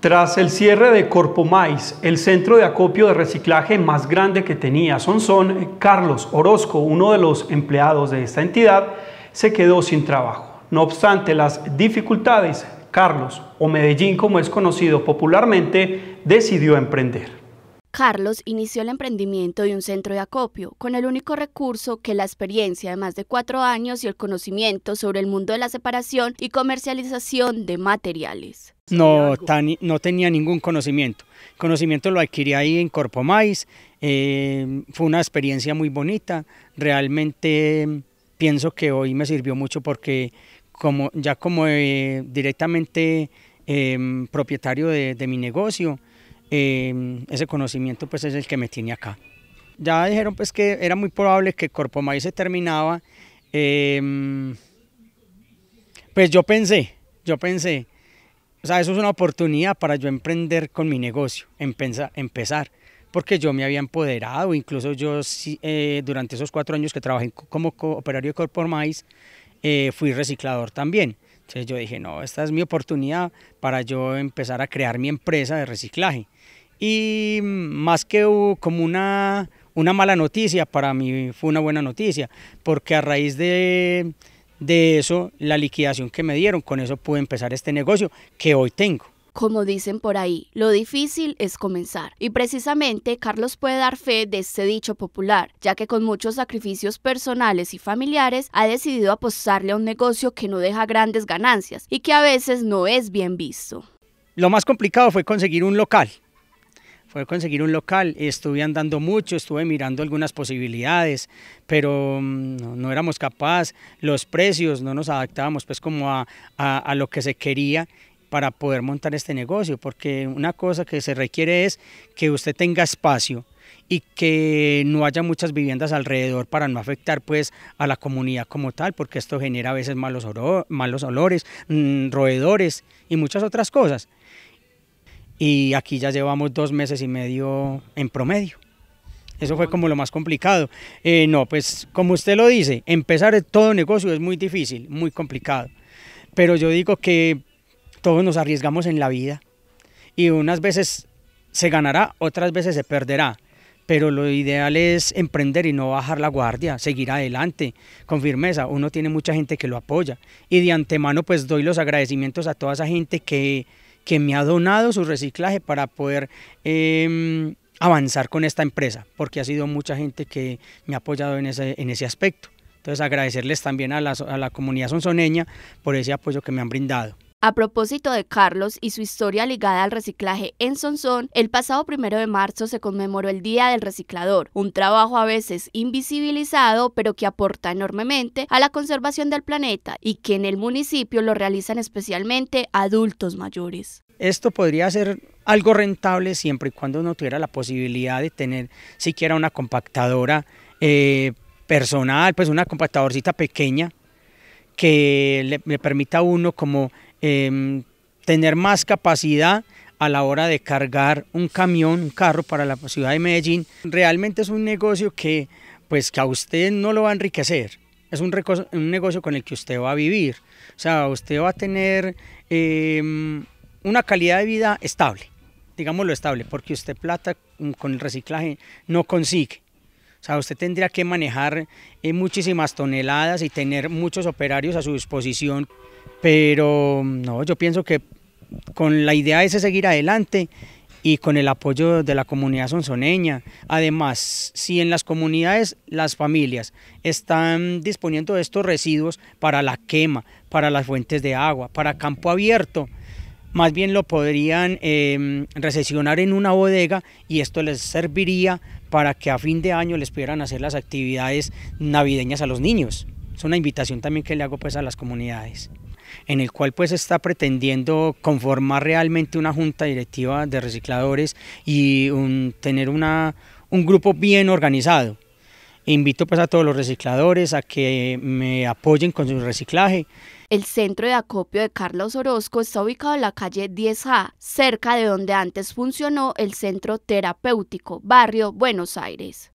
Tras el cierre de Corpomais, el centro de acopio de reciclaje más grande que tenía Sonson, Carlos Orozco, uno de los empleados de esta entidad, se quedó sin trabajo. No obstante las dificultades, Carlos, o Medellín como es conocido popularmente, decidió emprender. Carlos inició el emprendimiento de un centro de acopio, con el único recurso que la experiencia de más de cuatro años y el conocimiento sobre el mundo de la separación y comercialización de materiales. No, no tenía ningún conocimiento. conocimiento lo adquirí ahí en Corpomais. Eh, fue una experiencia muy bonita. Realmente mm, pienso que hoy me sirvió mucho porque como, ya como eh, directamente em, propietario de mi negocio, Em, ese conocimiento pues es el que me tiene acá. Ya dijeron pues que era muy probable que Corpo Maíz se terminaba, em, pues yo pensé, yo pensé, o sea, eso es una oportunidad para yo emprender con mi negocio, empezar, porque yo me había empoderado, incluso yo eh, durante esos cuatro años que trabajé como operario de Corpo Maíz, eh, fui reciclador también. Entonces yo dije, no, esta es mi oportunidad para yo empezar a crear mi empresa de reciclaje. Y más que como una, una mala noticia, para mí fue una buena noticia, porque a raíz de, de eso, la liquidación que me dieron, con eso pude empezar este negocio que hoy tengo. Como dicen por ahí, lo difícil es comenzar. Y precisamente Carlos puede dar fe de este dicho popular, ya que con muchos sacrificios personales y familiares ha decidido apostarle a un negocio que no deja grandes ganancias y que a veces no es bien visto. Lo más complicado fue conseguir un local. Fue conseguir un local, estuve andando mucho, estuve mirando algunas posibilidades, pero mm, no, éramos capaces, los precios no nos adaptábamos pues como a, a lo que se quería para poder montar este negocio, porque una cosa que se requiere es que usted tenga espacio y que no haya muchas viviendas alrededor para no afectar pues a la comunidad como tal, porque esto genera a veces malos, malos olores, mm, roedores y muchas otras cosas. Y aquí ya llevamos dos meses y medio en promedio. Eso fue como lo más complicado. Eh, no, pues como usted lo dice, empezar todo negocio es muy difícil, muy complicado. Pero yo digo que todos nos arriesgamos en la vida y unas veces se ganará, otras veces se perderá. Pero lo ideal es emprender y no bajar la guardia, seguir adelante con firmeza. Uno tiene mucha gente que lo apoya. Y de antemano pues doy los agradecimientos a toda esa gente que, que me ha donado su reciclaje para poder em, avanzar con esta empresa, porque ha sido mucha gente que me ha apoyado en ese, en ese aspecto. Entonces agradecerles también a la, a la comunidad sonsoneña por ese apoyo que me han brindado. A propósito de Carlos y su historia ligada al reciclaje en Sonsón, el pasado primero de marzo se conmemoró el Día del Reciclador, un trabajo a veces invisibilizado, pero que aporta enormemente a la conservación del planeta y que en el municipio lo realizan especialmente adultos mayores. Esto podría ser algo rentable siempre y cuando uno tuviera la posibilidad de tener siquiera una compactadora eh, personal, pues una compactadorcita pequeña que le permita a uno como Em, tener más capacidad a la hora de cargar un camión, un carro para la ciudad de Medellín. Realmente es un negocio que, pues, que a usted no lo va a enriquecer. Es un, negocio con el que usted va a vivir. O sea, usted va a tener em, una calidad de vida estable, digámoslo estable, porque usted plata con el reciclaje no consigue. O sea, usted tendría que manejar eh, muchísimas toneladas y tener muchos operarios a su disposición pero no, yo pienso que con la idea es seguir adelante y con el apoyo de la comunidad sonsoneña. Además, si en las comunidades las familias están disponiendo de estos residuos para la quema, para las fuentes de agua, para campo abierto, más bien lo podrían em, recesionar en una bodega y esto les serviría para que a fin de año les pudieran hacer las actividades navideñas a los niños. Es una invitación también que le hago pues a las comunidades en el cual pues está pretendiendo conformar realmente una junta directiva de recicladores y tener un grupo bien organizado. Invito pues a todos los recicladores a que me apoyen con su reciclaje. El centro de acopio de Carlos Orozco está ubicado en la calle 10A, cerca de donde antes funcionó el centro terapéutico, barrio Buenos Aires.